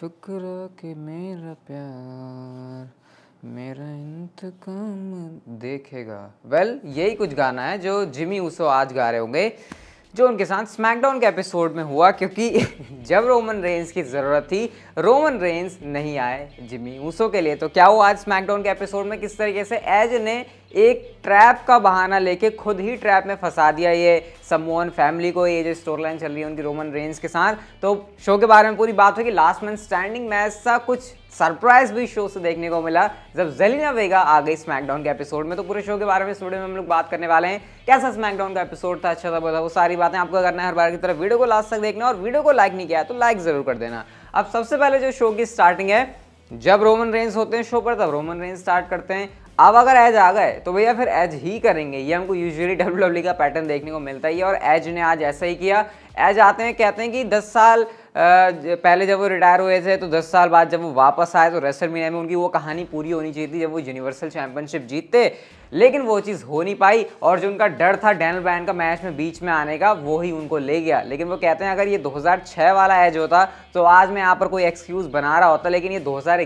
ठुकरा के मेरा प्यार मेरा इंतकाम देखेगा वेल well, यही कुछ गाना है जो जिमी उसो आज गा रहे होंगे जो उनके साथ स्मैकडाउन के एपिसोड में हुआ क्योंकि जब रोमन रेंस की ज़रूरत थी रोमन रेंस नहीं आए जिमी ऊसो के लिए तो क्या हुआ आज स्मैकडाउन के एपिसोड में किस तरीके से एज ने एक ट्रैप का बहाना लेके खुद ही ट्रैप में फंसा दिया ये सम्मोहन फैमिली को ये जो स्टोर लाइन चल रही है उनकी रोमन रेंज के साथ तो शो के बारे में पूरी बात होगी लास्ट मंथ स्टैंडिंग में ऐसा कुछ सरप्राइज भी शो से देखने को मिला जब जेलिना वेगा आ गई स्मैकडाउन के एपिसोड में तो पूरे शो के बारे में स्टूडियो में हम लोग बात करने वाले हैं कैसा स्मैकडाउन का एपिसोड था अच्छा था बोला वो सारी बातें आपको करना है हर बार की तरफ वीडियो को लास्ट तक देखना और वीडियो को लाइक नहीं किया तो लाइक जरूर कर देना अब सबसे पहले जो शो की स्टार्टिंग है जब रोमन रेंज होते हैं शो पर तब रोमन रेंज स्टार्ट करते हैं अब अगर एज आ गए तो भैया फिर एज ही करेंगे ये हमको यूजुअली डब्ल्यू e का पैटर्न देखने को मिलता है और एज ने आज ऐसा ही किया एज आते हैं कहते हैं कि 10 साल पहले जब वो रिटायर हुए थे तो 10 साल बाद जब वो वापस आए तो रेसल मीना में उनकी वो कहानी पूरी होनी चाहिए थी जब वो यूनिवर्सल चैंपियनशिप जीतते लेकिन वो चीज़ हो नहीं पाई और जो उनका डर था डैनल बैन का मैच में बीच में आने का वो ही उनको ले गया लेकिन वो कहते हैं अगर ये 2006 वाला एज होता तो आज मैं यहाँ पर कोई एक्सक्यूज़ बना रहा होता लेकिन ये दो हज़ार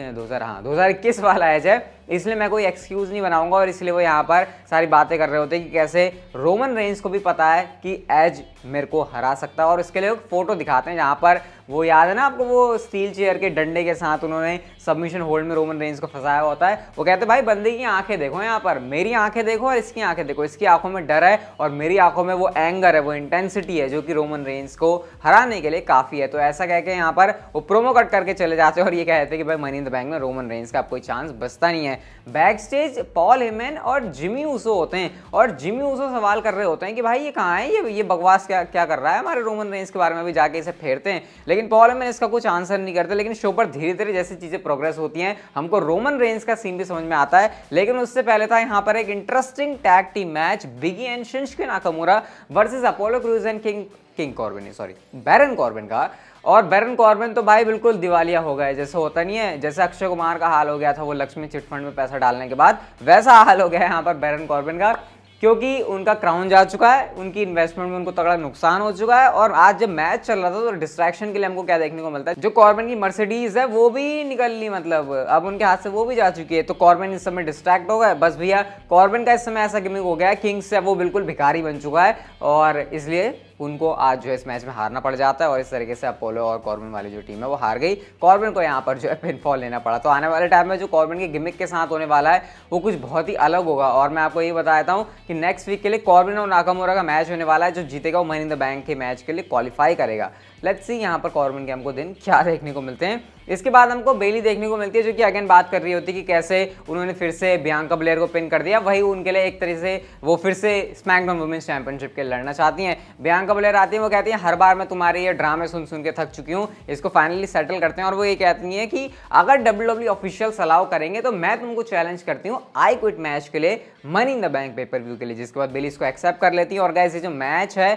दो हज़ार हाँ दो हज़ार इक्कीस वाला एज है इसलिए मैं कोई एक्सक्यूज़ नहीं बनाऊंगा और इसलिए वो यहाँ पर सारी बातें कर रहे होते हैं कि कैसे रोमन रेंज को भी पता है कि एज मेरे को हरा सकता है और इसके लिए फोटो दिखाते हैं हैं जहाँ पर वो याद है ना आपको वो स्टील चेयर के डंडे के साथ उन्होंने सबमिशन होल्ड में रोमन रेंज को फंसाया होता है वो कहते हैं भाई बंदे की आंखें देखो यहाँ पर मेरी आंखें देखो और इसकी आंखें देखो इसकी आंखों में डर है और मेरी आंखों में वो एंगर है वो इंटेंसिटी है जो कि रोमन रेंज को हराने के लिए काफ़ी है तो ऐसा कह के यहाँ पर वो प्रोमो कट करके चले जाते हैं और ये कहते हैं कि भाई मनी इन द बैंक में रोमन रेंज का कोई चांस बचता नहीं है बैक स्टेज पॉल हेमेन और जिमी ऊसो होते हैं और जिमी ऊसो सवाल कर रहे होते हैं कि भाई ये कहाँ है ये ये बकवास क्या क्या कर रहा है हमारे रोमन रेंज के बारे में भी जाके इसे फेरते हैं लेकिन पॉल एमन इसका कुछ आंसर नहीं करते लेकिन शो पर धीरे धीरे जैसी चीज़ें प्रोग्रेस होती हैं हमको रोमन रेंज का सीन भी समझ में आता है लेकिन उससे पहले था यहाँ पर एक interesting tag team match Big E and Shinsuke Nakamura versus Apollo Crews and King King Corbin sorry Baron Corbin का और बैरन कॉर्बिन तो भाई बिल्कुल दिवालिया हो गए जैसे होता नहीं है जैसे अक्षय कुमार का हाल हो गया था वो लक्ष्मी चिटफंड में पैसा डालने के बाद वैसा हाल हो गया है यहाँ पर बैरन कॉर्बिन का क्योंकि उनका क्राउन जा चुका है उनकी इन्वेस्टमेंट में उनको तगड़ा नुकसान हो चुका है और आज जब मैच चल रहा था तो डिस्ट्रैक्शन के लिए हमको क्या देखने को मिलता है जो कॉर्बन की मर्सिडीज है वो भी निकल ली मतलब अब उनके हाथ से वो भी जा चुकी है तो कॉर्बन इस समय डिस्ट्रैक्ट हो गया बस भैया कॉर्बन का इस समय ऐसा गिमिक हो गया किंग्स है वो बिल्कुल भिखारी बन चुका है और इसलिए उनको आज जो है इस मैच में हारना पड़ जाता है और इस तरीके से अपोलो और कॉर्बिन वाली जो टीम है वो हार गई कॉर्बिन को यहाँ पर जो है पिनफॉल लेना पड़ा तो आने वाले टाइम में जो कॉर्बिन के गिमिक के साथ होने वाला है वो कुछ बहुत ही अलग होगा और मैं आपको ये बताता हूँ कि नेक्स्ट वीक के लिए कॉर्बिन और नाकामोरा का मैच होने वाला है जो जीतेगा वो द बैंक के मैच के लिए क्वालिफाई करेगा लेट्स सी यहाँ पर कॉर्बन के हमको दिन क्या देखने को मिलते हैं इसके बाद हमको बेली देखने को मिलती है जो कि अगेन बात कर रही होती है कि कैसे उन्होंने फिर से बियांका ब्लेयर को पिन कर दिया वही उनके लिए एक तरह से वो फिर से स्मैकडाउन वुमेंस चैंपियनशिप के लड़ना चाहती हैं बियांका ब्लेयर आती है वो कहती हैं हर बार मैं तुम्हारे ये ड्रामे सुन सुन के थक चुकी हूँ इसको फाइनली सेटल करते हैं और वो ये कहती हैं कि अगर डब्ल्यू डब्ल्यू ऑफिशियल्स अलाउ करेंगे तो मैं तुमको चैलेंज करती हूँ आई क्विट मैच के लिए money in the bank pay per view के लिए जिसके बाद बेली इसको एक्सेप्ट कर लेती है और गैस ये जो मैच है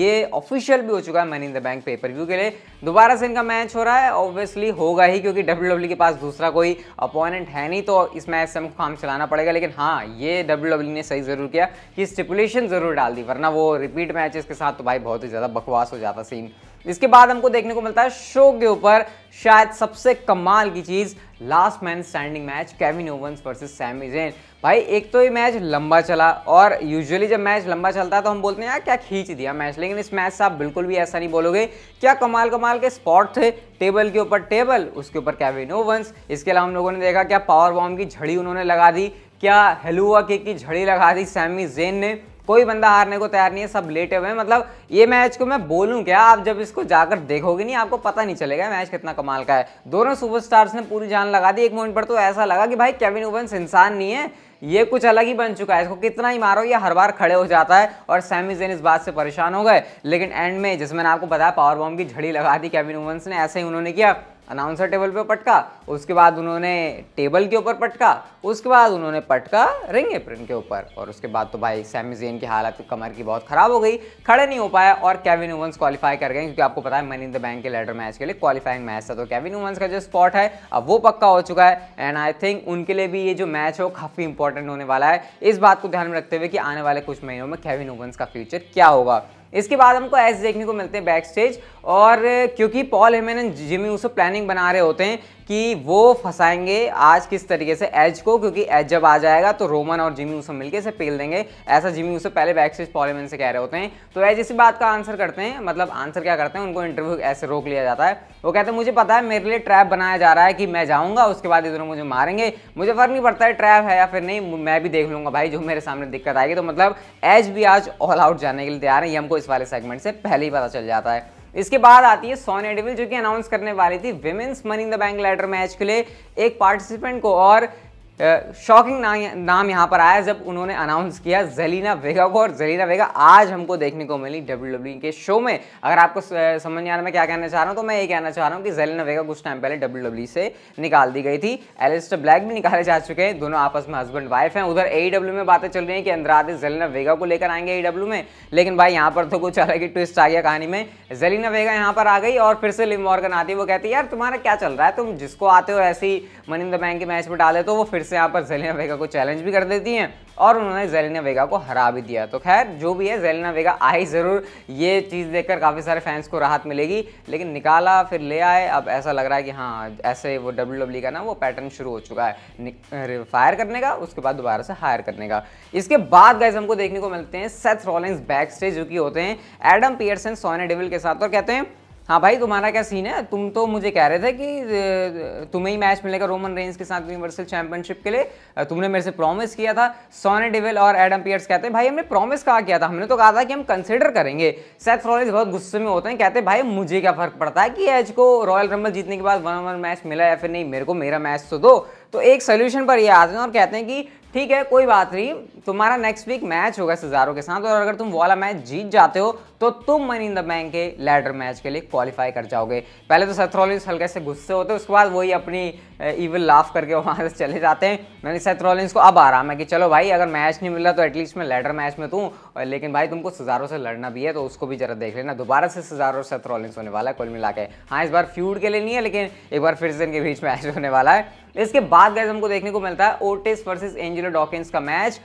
ये ऑफिशियल भी हो चुका है money in the bank pay per view के लिए दोबारा से इनका मैच हो रहा है ऑब्वियसली होगा ही क्योंकि डब्ल्यू e के पास दूसरा कोई अपॉइंट है नहीं तो इस मैच से हमको काम चलाना पड़ेगा लेकिन हाँ ये डब्ल्यू e ने सही ज़रूर किया कि स्टिपुलेशन ज़रूर डाल दी वरना वो रिपीट मैचेस के साथ तो भाई बहुत ही ज़्यादा बकवास हो जाता सीन इसके बाद हमको देखने को मिलता है शो के ऊपर शायद सबसे कमाल की चीज़ last man standing match Kevin Owens versus Sami Zayn भाई एक तो ये मैच लंबा चला और यूजुअली जब मैच लंबा चलता है तो हम बोलते हैं यार क्या खींच दिया मैच लेकिन इस मैच से आप बिल्कुल भी ऐसा नहीं बोलोगे क्या कमाल कमाल के स्पॉट थे टेबल के ऊपर टेबल उसके ऊपर कैविन ओवंस इसके अलावा हम लोगों ने देखा क्या पावर बॉम्ब की झड़ी उन्होंने लगा दी क्या हेलुआ केक की झड़ी लगा दी सैमी जेन ने कोई बंदा हारने को तैयार नहीं है सब लेटे हुए हैं मतलब ये मैच को मैं बोलूँ क्या आप जब इसको जाकर देखोगे नहीं आपको पता नहीं चलेगा मैच कितना कमाल का है दोनों सुपरस्टार्स ने पूरी जान लगा दी एक मोमेंट पर तो ऐसा लगा कि भाई केविन ओवंस इंसान नहीं है ये कुछ अलग ही बन चुका है इसको कितना ही मारो ये हर बार खड़े हो जाता है और सैमी जेन इस बात से परेशान हो गए लेकिन एंड में जिसमें मैंने आपको बताया पावर बॉम्ब की झड़ी लगा दी केविन ओवंस ने ऐसे ही उन्होंने किया अनाउंसर टेबल पे पटका उसके बाद उन्होंने टेबल के ऊपर पटका उसके बाद उन्होंने पटका रिंग एप्रिन के ऊपर और उसके बाद तो भाई सैमिजेन की हालत तो कमर की बहुत ख़राब हो गई खड़े नहीं हो पाया और कैविन ओवंस क्वालिफाई कर गए क्योंकि आपको पता है मनी इन द बैंक के लेटर मैच के लिए क्वालिफाइंग मैच था तो कैविन ओवंस का जो स्पॉट है अब वो पक्का हो चुका है एंड आई थिंक उनके लिए भी ये जो मैच है काफ़ी इंपॉर्टेंट होने वाला है इस बात को ध्यान में रखते हुए कि आने वाले कुछ महीनों में कैविन ओवंस का फ्यूचर क्या होगा इसके बाद हमको ऐसे देखने को मिलते हैं बैक स्टेज और क्योंकि पॉल हेमेन जिमी उसे प्लानिंग बना रहे होते हैं कि वो फंसाएंगे आज किस तरीके से एज को क्योंकि एज जब आ जाएगा तो रोमन और जिमी उसे मिलकर इसे पेल देंगे ऐसा जिमी उसे पहले बैक स्टेज से कह रहे होते हैं तो एज इसी बात का आंसर करते हैं मतलब आंसर क्या करते हैं उनको इंटरव्यू ऐसे रोक लिया जाता है वो कहते हैं मुझे पता है मेरे लिए ट्रैप बनाया जा रहा है कि मैं जाऊँगा उसके बाद इधर मुझे मारेंगे मुझे फ़र्क नहीं पड़ता है ट्रैप है या फिर नहीं मैं भी देख लूँगा भाई जो मेरे सामने दिक्कत आएगी तो मतलब एज भी आज ऑल आउट जाने के लिए तैयार है ये हमको इस वाले सेगमेंट से पहले ही पता चल जाता है इसके बाद आती है सोनिया डेविल जो कि अनाउंस करने वाली थी women's money in the bank ladder match के लिए एक पार्टिसिपेंट को और शॉकिंग नाम नाम यहाँ पर आया जब उन्होंने अनाउंस किया जेलिना वेगा को और जेलिना वेगा आज हमको देखने को मिली डब्ल्यू डब्ल्यू e के शो में अगर आपको समझ नहीं आ रहा मैं क्या कहना चाह रहा हूँ तो मैं ये कहना चाह रहा हूँ कि जलीना वेगा कुछ टाइम पहले डब्ल्यू डब्ल्यू e से निकाल दी गई थी एलिस्टर ब्लैक भी निकाले जा चुके हैं दोनों आपस में हस्बैंड वाइफ हैं उधर ए e में बातें चल रही हैं कि अंदरादे जलीना वेगा को लेकर आएंगे ए में लेकिन भाई यहाँ पर तो कुछ अलग ही ट्विस्ट आ गया कहानी में जलीना वेगा यहाँ पर आ गई और फिर से लिम मॉर्गन आती है वो कहती है यार तुम्हारा क्या चल रहा है तुम जिसको आते हो ऐसी मनी बैंक के मैच में डाले तो वो फिर से यहाँ पर जेलिना वेगा को चैलेंज भी कर देती हैं और उन्होंने जेलिना वेगा को हरा भी दिया तो खैर जो भी है जेलिना वेगा आई ज़रूर ये चीज़ देखकर काफ़ी सारे फैंस को राहत मिलेगी लेकिन निकाला फिर ले आए अब ऐसा लग रहा है कि हाँ ऐसे वो डब्ल्यू e का ना वो पैटर्न शुरू हो चुका है फायर करने का उसके बाद दोबारा से हायर करने का इसके बाद गैस हमको देखने को मिलते हैं सेथ रॉलिंग्स बैक स्टेज जो कि होते हैं एडम पियर्सन सोने डेविल के साथ और कहते हैं हाँ भाई तुम्हारा क्या सीन है तुम तो मुझे कह रहे थे कि तुम्हें ही मैच मिलेगा रोमन रेंज के साथ यूनिवर्सल चैंपियनशिप के लिए तुमने मेरे से प्रॉमिस किया था सोने डिविल और एडम पियर्स कहते हैं भाई हमने प्रॉमिस कहा किया था हमने तो कहा था कि हम कंसिडर करेंगे सेथ रॉलिस बहुत गुस्से में होते हैं कहते हैं भाई मुझे क्या फर्क पड़ता है कि एज को रॉयल रंबल जीतने के बाद वन वन मैच मिला या फिर नहीं मेरे को मेरा मैच तो दो तो एक सोल्यूशन पर ये आते हैं और कहते हैं कि ठीक है कोई बात नहीं तुम्हारा नेक्स्ट वीक मैच होगा सज़ारों के साथ और अगर तुम वाला मैच जीत जाते हो तो तुम मनी इन द बैंक के लैडर मैच के लिए क्वालिफाई कर जाओगे पहले तो सेथरोलिंस हल्के से गुस्से होते हैं उसके बाद वही अपनी इवन लाफ करके वहाँ से चले जाते हैं मैंने सेथरोलिंस को अब आराम है कि चलो भाई अगर मैच नहीं मिल रहा तो एटलीस्ट मैं लैडर मैच में तू तो लेकिन भाई तुमको सजारों से लड़ना भी है तो उसको भी जरा देख लेना दोबारा से सजारो और होने वाला है कुल मिला के हाँ इस बार फ्यूड के लिए नहीं है लेकिन एक बार फिर से इनके बीच मैच होने वाला है तो इसके बाद गैस हमको देखने को मिलता है ओटिस वर्सेस एंजिलो डॉकिंस का मैच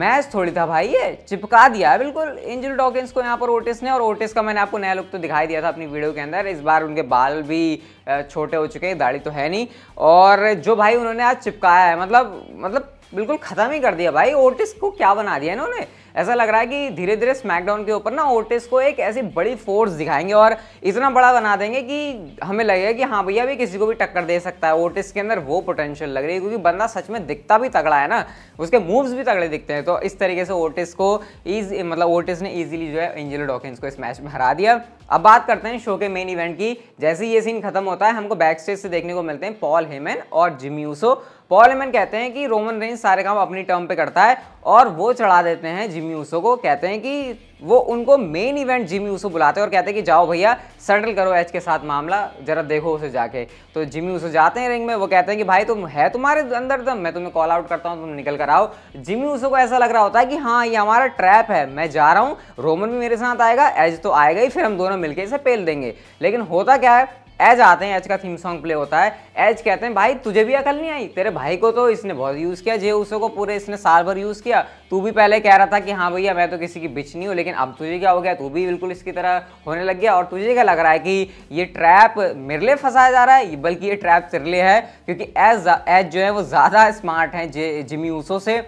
मैच थोड़ी था भाई ये चिपका दिया बिल्कुल एंजिलो डॉकिंस को यहाँ पर ओटिस ने और ओटिस का मैंने आपको नया लुक तो दिखाई दिया था अपनी वीडियो के अंदर इस बार उनके बाल भी छोटे हो चुके हैं दाढ़ी तो है नहीं और जो भाई उन्होंने आज चिपकाया है मतलब मतलब बिल्कुल ख़त्म ही कर दिया भाई ओटिस को क्या बना दिया इन्होंने ऐसा लग रहा है कि धीरे धीरे स्मैकडाउन के ऊपर ना ओटिस को एक ऐसी बड़ी फोर्स दिखाएंगे और इतना बड़ा बना देंगे कि हमें लगेगा कि हाँ भैया भी किसी को भी टक्कर दे सकता है ओटिस के अंदर वो पोटेंशियल लग रही है क्योंकि बंदा सच में दिखता भी तगड़ा है ना उसके मूव्स भी तगड़े दिखते हैं तो इस तरीके से ओटिस को ईज मतलब ओटिस ने ईजिली जो है एंजिलो डॉकिंस को इस मैच में हरा दिया अब बात करते हैं शो के मेन इवेंट की जैसे ये सीन खत्म होता है हमको बैक स्टेज से देखने को मिलते हैं पॉल हेमन और जिम्यूसो पॉल हेमन कहते हैं कि रोमन रेंज सारे काम अपनी टर्म पे करता है और वो चढ़ा देते हैं जिम्यूसो को कहते हैं कि वो उनको मेन इवेंट जिमी उसे बुलाते हैं और कहते हैं कि जाओ भैया सेटल करो एच के साथ मामला जरा देखो उसे जाके तो जिमी उसे जाते हैं रिंग में वो कहते हैं कि भाई तुम है तुम्हारे अंदर दम मैं तुम्हें कॉल आउट करता हूँ तुम निकल कर आओ जिमी उसे को ऐसा लग रहा होता है कि हाँ ये हमारा ट्रैप है मैं जा रहा हूँ रोमन भी मेरे साथ आएगा एज तो आएगा ही फिर हम दोनों मिलकर इसे पेल देंगे लेकिन होता क्या है एज आते हैं एज का थीम सॉन्ग प्ले होता है एज कहते हैं भाई तुझे भी अकल नहीं आई तेरे भाई को तो इसने बहुत यूज़ किया जे उसे को पूरे इसने साल भर यूज़ किया तू भी पहले कह रहा था कि हाँ भैया मैं तो किसी की बिच नहीं हूँ लेकिन अब तुझे क्या हो गया तू भी बिल्कुल इसकी तरह होने लग गया और तुझे क्या लग रहा है कि ये ट्रैप मेरे लिए फंसाया जा रहा है बल्कि ये ट्रैप तेरे लिए है क्योंकि एज एज जो है वो ज़्यादा स्मार्ट है जे जिमी ऊसो से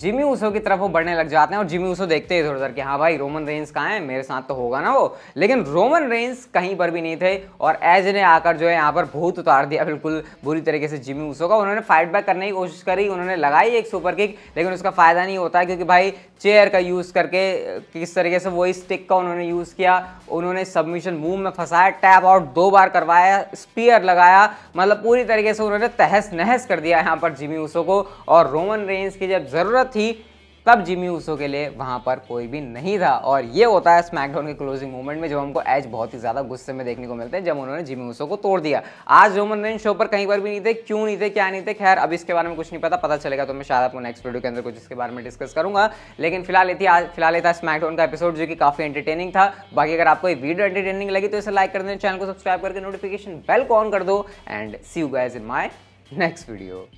जिमी ऊसो की तरफ वो बढ़ने लग जाते हैं और जिमी उसो देखते हैं इधर उधर कि हाँ भाई रोमन रेंस कहाँ है मेरे साथ तो होगा ना वो लेकिन रोमन रेंस कहीं पर भी नहीं थे और एज ने आकर जो है यहाँ पर भूत उतार दिया बिल्कुल बुरी तरीके से जिमी ऊसो का उन्होंने फाइट बैक करने की कोशिश करी उन्होंने लगाई एक सुपर किक लेकिन उसका फ़ायदा नहीं होता क्योंकि भाई चेयर का यूज़ करके किस तरीके से वही स्टिक का उन्होंने यूज़ किया उन्होंने सबमिशन मूव में फंसाया टैप आउट दो बार करवाया स्पीयर लगाया मतलब पूरी तरीके से उन्होंने तहस नहस कर दिया यहाँ पर जिमी ऊसो को और रोमन रेंस की जब ज़रूरत ज़रूरत थी तब जिमी उसो के लिए वहाँ पर कोई भी नहीं था और ये होता है स्मैकडाउन के क्लोजिंग मूवमेंट में जब हमको एज बहुत ही ज़्यादा गुस्से में देखने को मिलते हैं जब उन्होंने जिमी उसो को तोड़ दिया आज रोमन रेन शो पर कहीं पर भी नहीं थे क्यों नहीं थे क्या नहीं थे खैर अब इसके बारे में कुछ नहीं पता पता चलेगा तो मैं शायद अपने नेक्स्ट वीडियो के अंदर कुछ इसके बारे में डिस्कस करूंगा लेकिन फिलहाल ये थी आज फिलहाल ये था स्मैकडाउन का एपिसोड जो कि काफ़ी एंटरटेनिंग था बाकी अगर आपको ये वीडियो एंटरटेनिंग लगी तो इसे लाइक कर दें चैनल को सब्सक्राइब करके नोटिफिकेशन बेल को ऑन कर दो and see you guys in my next video